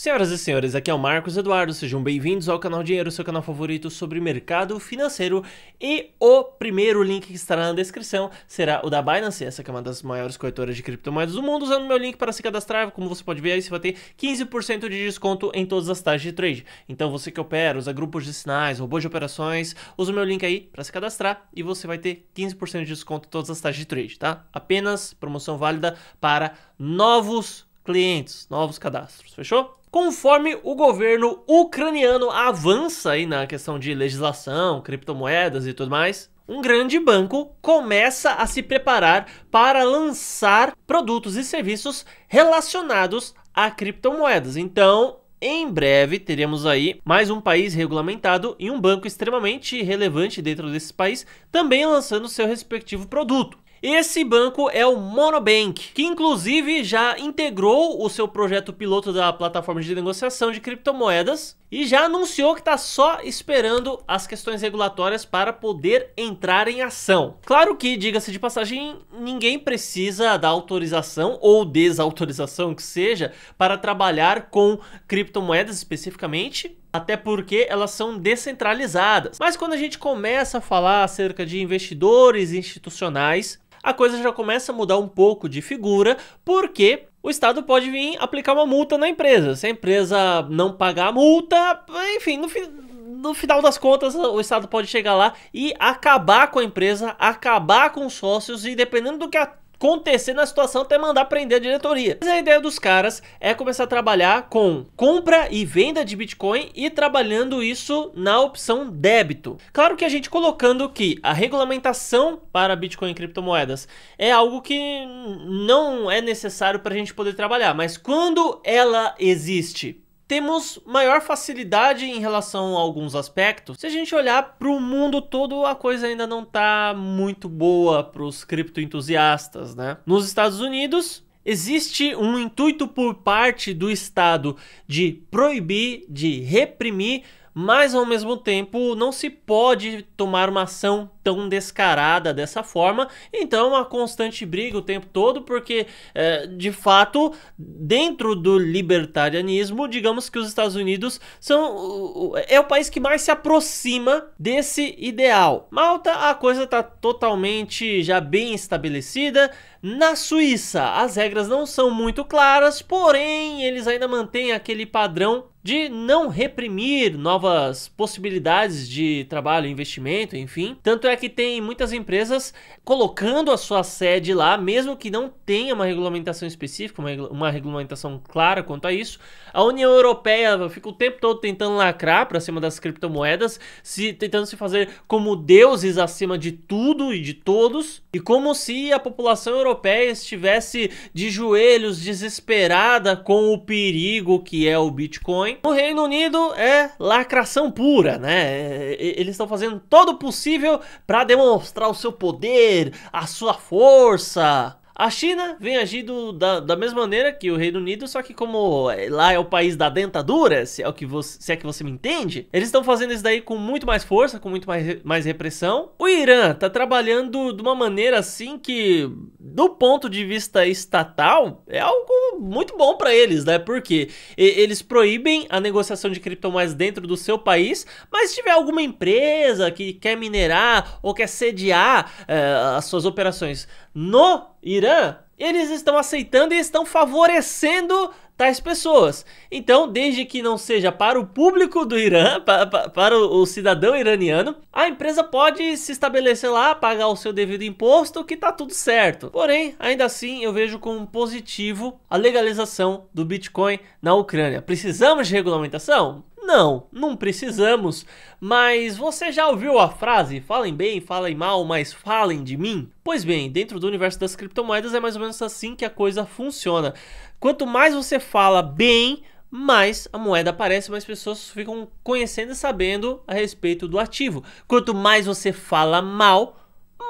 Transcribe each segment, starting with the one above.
Senhoras e senhores, aqui é o Marcos Eduardo, sejam bem-vindos ao canal Dinheiro, seu canal favorito sobre mercado financeiro e o primeiro link que estará na descrição será o da Binance, essa que é uma das maiores corretoras de criptomoedas do mundo, usando meu link para se cadastrar, como você pode ver aí, você vai ter 15% de desconto em todas as taxas de trade. Então você que opera, usa grupos de sinais, robôs de operações, usa o meu link aí para se cadastrar e você vai ter 15% de desconto em todas as taxas de trade, tá? Apenas promoção válida para novos clientes, novos cadastros, fechou? Conforme o governo ucraniano avança aí na questão de legislação, criptomoedas e tudo mais, um grande banco começa a se preparar para lançar produtos e serviços relacionados a criptomoedas. Então, em breve teremos aí mais um país regulamentado e um banco extremamente relevante dentro desse país também lançando seu respectivo produto. Esse banco é o Monobank, que inclusive já integrou o seu projeto piloto da plataforma de negociação de criptomoedas e já anunciou que está só esperando as questões regulatórias para poder entrar em ação. Claro que, diga-se de passagem, ninguém precisa da autorização ou desautorização que seja para trabalhar com criptomoedas especificamente, até porque elas são descentralizadas. Mas quando a gente começa a falar acerca de investidores institucionais, a coisa já começa a mudar um pouco de figura, porque o Estado pode vir aplicar uma multa na empresa. Se a empresa não pagar a multa, enfim, no, fi, no final das contas, o Estado pode chegar lá e acabar com a empresa, acabar com os sócios e dependendo do que a acontecer na situação até mandar prender a diretoria. Mas a ideia dos caras é começar a trabalhar com compra e venda de Bitcoin e trabalhando isso na opção débito. Claro que a gente colocando que a regulamentação para Bitcoin e criptomoedas é algo que não é necessário para a gente poder trabalhar, mas quando ela existe, temos maior facilidade em relação a alguns aspectos. Se a gente olhar para o mundo todo, a coisa ainda não está muito boa para os criptoentusiastas, né? Nos Estados Unidos, existe um intuito por parte do Estado de proibir, de reprimir mas ao mesmo tempo não se pode tomar uma ação tão descarada dessa forma. Então, uma constante briga o tempo todo, porque é, de fato, dentro do libertarianismo, digamos que os Estados Unidos são é o país que mais se aproxima desse ideal. Malta, a coisa está totalmente já bem estabelecida. Na Suíça, as regras não são muito claras, porém eles ainda mantêm aquele padrão de não reprimir novas possibilidades de trabalho, investimento, enfim. Tanto é que tem muitas empresas colocando a sua sede lá, mesmo que não tenha uma regulamentação específica, uma, uma regulamentação clara quanto a isso. A União Europeia fica o tempo todo tentando lacrar para cima das criptomoedas, se tentando se fazer como deuses acima de tudo e de todos, e como se a população europeia estivesse de joelhos desesperada com o perigo que é o Bitcoin hein? No Reino Unido é lacração pura, né? Eles estão fazendo todo o possível para demonstrar o seu poder, a sua força, a China vem agindo da, da mesma maneira que o Reino Unido, só que como eh, lá é o país da dentadura, se é, o que você, se é que você me entende, eles estão fazendo isso daí com muito mais força, com muito mais, mais repressão. O Irã tá trabalhando de uma maneira assim que, do ponto de vista estatal, é algo muito bom para eles, né? Porque eles proíbem a negociação de criptomoedas dentro do seu país, mas se tiver alguma empresa que quer minerar ou quer sediar eh, as suas operações no Irã, eles estão aceitando e estão favorecendo tais pessoas. Então, desde que não seja para o público do Irã, para, para o, o cidadão iraniano, a empresa pode se estabelecer lá, pagar o seu devido imposto, que tá tudo certo. Porém, ainda assim, eu vejo como positivo a legalização do Bitcoin na Ucrânia. Precisamos de regulamentação? Não, não precisamos. Mas você já ouviu a frase falem bem, falem mal, mas falem de mim? Pois bem, dentro do universo das criptomoedas é mais ou menos assim que a coisa funciona. Quanto mais você fala bem, mais a moeda aparece, mais pessoas ficam conhecendo e sabendo a respeito do ativo. Quanto mais você fala mal,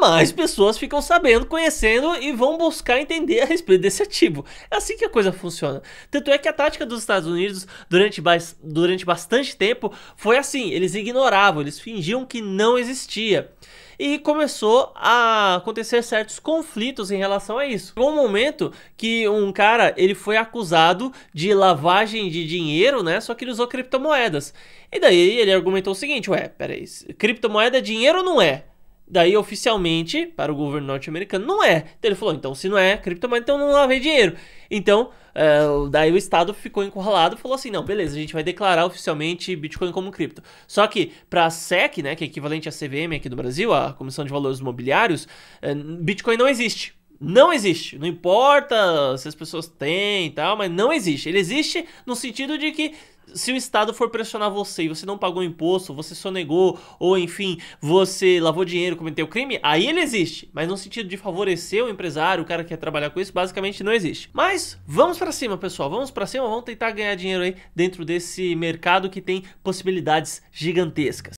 mais pessoas ficam sabendo, conhecendo e vão buscar entender a respeito desse ativo. É assim que a coisa funciona. Tanto é que a tática dos Estados Unidos durante, durante bastante tempo foi assim: eles ignoravam, eles fingiam que não existia. E começou a acontecer certos conflitos em relação a isso. Chegou um momento que um cara ele foi acusado de lavagem de dinheiro, né? Só que ele usou criptomoedas. E daí ele argumentou o seguinte: ué, peraí, criptomoeda é dinheiro ou não é? Daí, oficialmente, para o governo norte-americano, não é. Então ele falou, então se não é criptomoeda, então não lavei dinheiro. Então, uh, daí o Estado ficou encurralado e falou assim, não, beleza, a gente vai declarar oficialmente Bitcoin como cripto. Só que para a SEC, né, que é equivalente à CVM aqui do Brasil, a Comissão de Valores Mobiliários, uh, Bitcoin não existe. Não existe. Não importa se as pessoas têm e tal, mas não existe. Ele existe no sentido de que se o Estado for pressionar você e você não pagou imposto, você sonegou, ou enfim, você lavou dinheiro, cometeu crime, aí ele existe. Mas no sentido de favorecer o empresário, o cara que quer trabalhar com isso, basicamente não existe. Mas vamos para cima, pessoal. Vamos para cima, vamos tentar ganhar dinheiro aí dentro desse mercado que tem possibilidades gigantescas.